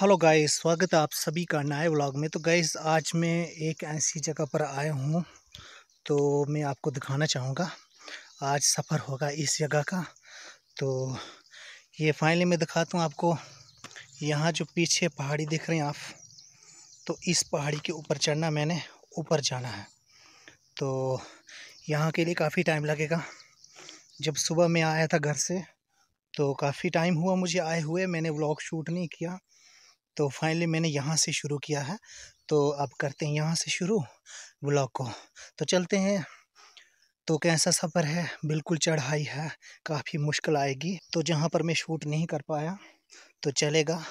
hello guys स्वागत है आप सभी का नए व्लॉग में तो गाइस आज मैं एक ऐसी जगह पर आया हूँ तो मैं आपको दिखाना चाहूँगा आज सफ़र होगा इस जगह का तो ये फाइनली मैं दिखाता हूँ आपको यहाँ जो पीछे पहाड़ी दिख रहे हैं आप तो इस पहाड़ी के ऊपर चढ़ना मैंने ऊपर जाना है तो यहाँ के लिए काफ़ी टाइम लगेगा जब सुबह मैं आया था घर से तो काफ़ी टाइम हुआ मुझे आए हुए मैंने व्लॉग शूट नहीं किया तो फाइनली मैंने यहाँ से शुरू किया है तो अब करते हैं यहाँ से शुरू ब्लॉग को तो चलते हैं तो कैसा सफ़र है बिल्कुल चढ़ाई है काफ़ी मुश्किल आएगी तो जहाँ पर मैं शूट नहीं कर पाया तो चलेगा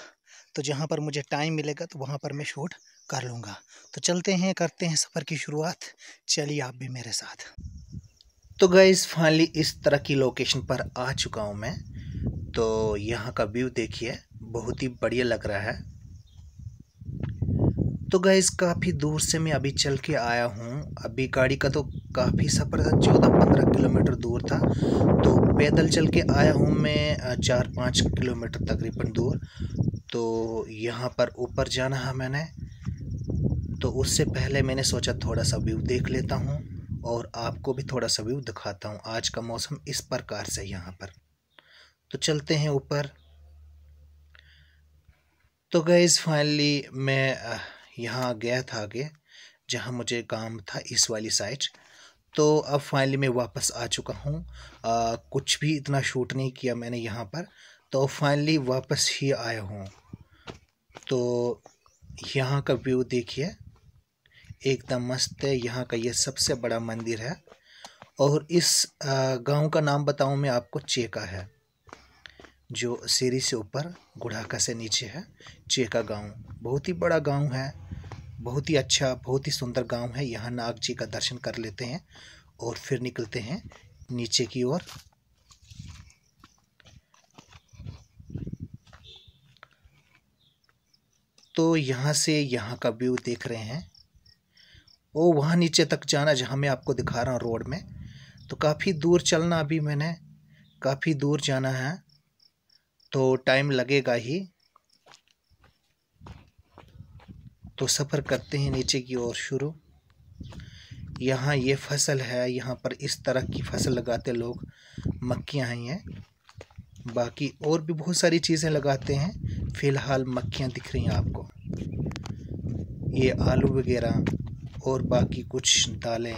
तो जहाँ पर मुझे टाइम मिलेगा तो वहाँ पर मैं शूट कर लूँगा तो चलते हैं करते हैं सफ़र की शुरुआत चलिए आप भी मेरे साथ तो गईस फाइनली इस तरह की लोकेशन पर आ चुका हूँ मैं तो यहाँ का व्यू देखिए बहुत ही बढ़िया लग रहा है तो गैस काफ़ी दूर से मैं अभी चल के आया हूँ अभी गाड़ी का तो काफ़ी सफ़र था चौदह पंद्रह किलोमीटर दूर था तो पैदल चल के आया हूँ मैं चार पाँच किलोमीटर तकरीबन दूर तो यहाँ पर ऊपर जाना है मैंने तो उससे पहले मैंने सोचा थोड़ा सा व्यू देख लेता हूँ और आपको भी थोड़ा सा व्यू दिखाता हूँ आज का मौसम इस प्रकार से यहाँ पर तो चलते हैं ऊपर तो गैज़ फाइनली मैं यहाँ गया था आगे जहाँ मुझे काम था इस वाली साइड तो अब फाइनली मैं वापस आ चुका हूँ कुछ भी इतना शूट नहीं किया मैंने यहाँ पर तो फाइनली वापस ही आया हूँ तो यहाँ का व्यू देखिए एकदम मस्त है यहाँ का ये सबसे बड़ा मंदिर है और इस गांव का नाम बताऊँ मैं आपको चेका है जो सीरी से ऊपर गुढ़ाका से नीचे है चेका गांव बहुत ही बड़ा गांव है बहुत ही अच्छा बहुत ही सुंदर गांव है यहाँ नाग जी का दर्शन कर लेते हैं और फिर निकलते हैं नीचे की ओर तो यहाँ से यहाँ का व्यू देख रहे हैं ओ वहाँ नीचे तक जाना जहाँ मैं आपको दिखा रहा हूँ रोड में तो काफ़ी दूर चलना अभी मैंने काफ़ी दूर जाना है तो टाइम लगेगा ही तो सफ़र करते हैं नीचे की ओर शुरू यहाँ ये फसल है यहाँ पर इस तरह की फसल लगाते लोग मक्खियाँ हैं बाकी और भी बहुत सारी चीज़ें लगाते हैं फ़िलहाल मक्खियाँ दिख रही हैं आपको ये आलू वगैरह और बाकी कुछ दालें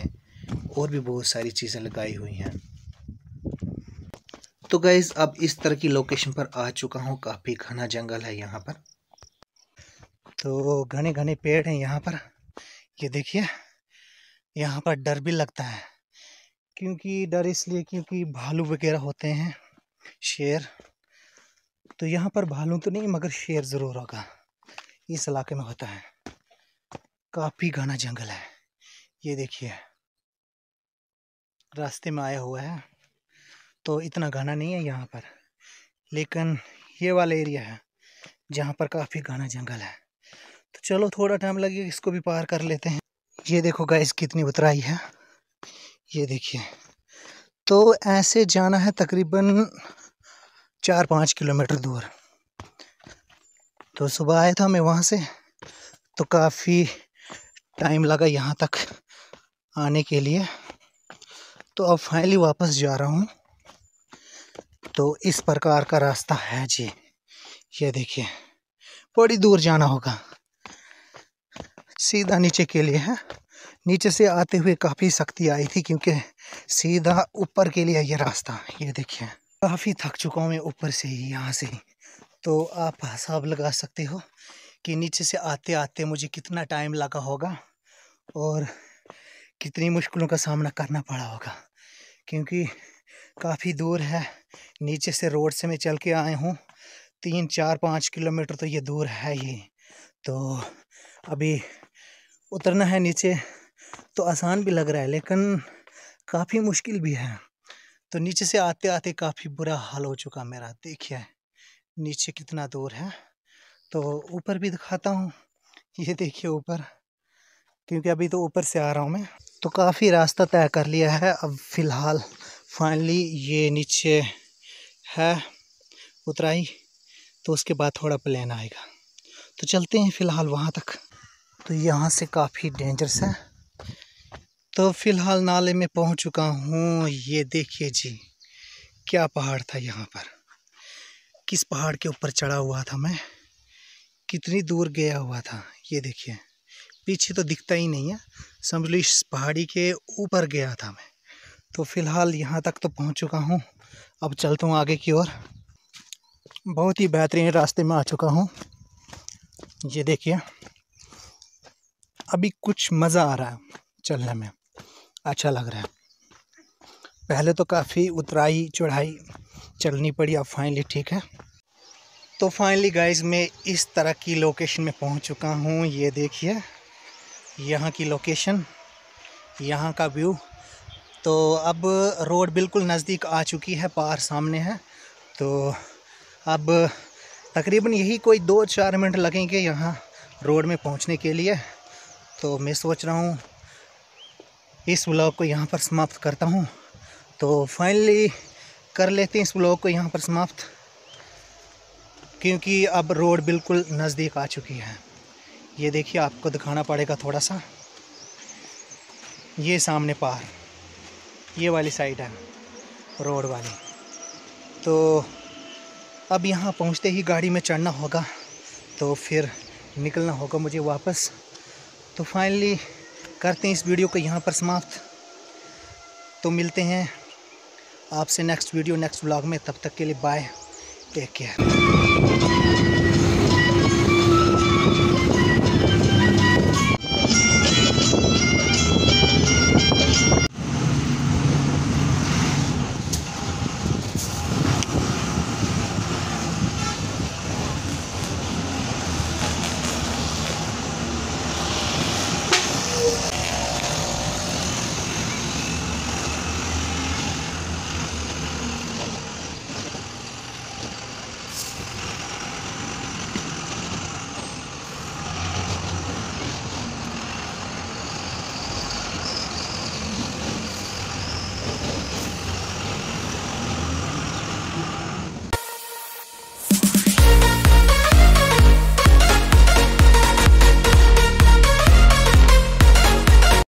और भी बहुत सारी चीज़ें लगाई हुई हैं तो गैज़ अब इस तरह की लोकेशन पर आ चुका हूँ काफ़ी घना जंगल है यहाँ पर तो घने घने पेड़ हैं यहाँ पर ये देखिए यहाँ पर डर भी लगता है क्योंकि डर इसलिए क्योंकि भालू वगैरह होते हैं शेर तो यहाँ पर भालू तो नहीं मगर शेर ज़रूर होगा इस इलाके में होता है काफ़ी घना जंगल है ये देखिए रास्ते में आया हुआ है तो इतना घना नहीं है यहाँ पर लेकिन ये वाला एरिया है जहाँ पर काफ़ी घना जंगल है तो चलो थोड़ा टाइम लगेगा इसको भी पार कर लेते हैं ये देखो गाइस कितनी उतराई है ये देखिए तो ऐसे जाना है तकरीबन चार पाँच किलोमीटर दूर तो सुबह आया था मैं वहाँ से तो काफ़ी टाइम लगा यहाँ तक आने के लिए तो अब फाइनली वापस जा रहा हूँ तो इस प्रकार का रास्ता है जी ये देखिए बड़ी दूर जाना होगा सीधा नीचे के लिए है नीचे से आते हुए काफ़ी सख्ती आई थी क्योंकि सीधा ऊपर के लिए ये रास्ता ये देखिए काफ़ी थक चुका हूँ मैं ऊपर से ही यहाँ से ही तो आप हिसाब लगा सकते हो कि नीचे से आते आते मुझे कितना टाइम लगा होगा और कितनी मुश्किलों का सामना करना पड़ा होगा क्योंकि काफ़ी दूर है नीचे से रोड से मैं चल के आए हूँ तीन चार पाँच किलोमीटर तो ये दूर है ही तो अभी उतरना है नीचे तो आसान भी लग रहा है लेकिन काफ़ी मुश्किल भी है तो नीचे से आते आते काफ़ी बुरा हाल हो चुका मेरा देखिए नीचे कितना दूर है तो ऊपर भी दिखाता हूँ ये देखिए ऊपर क्योंकि अभी तो ऊपर से आ रहा हूँ मैं तो काफ़ी रास्ता तय कर लिया है अब फ़िलहाल फाइनली ये नीचे है उतराई तो उसके बाद थोड़ा प्लान आएगा तो चलते हैं फ़िलहाल वहाँ तक तो यहाँ से काफ़ी डेंजरस है तो फ़िलहाल नाले में पहुँच चुका हूँ ये देखिए जी क्या पहाड़ था यहाँ पर किस पहाड़ के ऊपर चढ़ा हुआ था मैं कितनी दूर गया हुआ था ये देखिए पीछे तो दिखता ही नहीं है समझ लो इस पहाड़ी के ऊपर गया था मैं तो फ़िलहाल यहाँ तक तो पहुँच चुका हूँ अब चलता हूँ आगे की ओर बहुत ही बेहतरीन रास्ते में आ चुका हूँ ये देखिए अभी कुछ मज़ा आ रहा है चलने में अच्छा लग रहा है पहले तो काफ़ी उतराई चढ़ाई चलनी पड़ी अब फाइनली ठीक है तो फाइनली गाइस मैं इस तरह की लोकेशन में पहुंच चुका हूं ये देखिए यहाँ की लोकेशन यहाँ का व्यू तो अब रोड बिल्कुल नज़दीक आ चुकी है पार सामने है तो अब तकरीबन यही कोई दो चार मिनट लगेंगे यहाँ रोड में पहुँचने के लिए तो मैं सोच रहा हूँ इस ब्लॉग को यहाँ पर समाप्त करता हूँ तो फाइनली कर लेते हैं इस ब्लॉग को यहाँ पर समाप्त क्योंकि अब रोड बिल्कुल नज़दीक आ चुकी है ये देखिए आपको दिखाना पड़ेगा थोड़ा सा ये सामने पार ये वाली साइड है रोड वाली तो अब यहाँ पहुँचते ही गाड़ी में चढ़ना होगा तो फिर निकलना होगा मुझे वापस तो फाइनली करते हैं इस वीडियो को यहाँ पर समाप्त तो मिलते हैं आपसे नेक्स्ट वीडियो नेक्स्ट ब्लॉग में तब तक के लिए बाय टेक केयर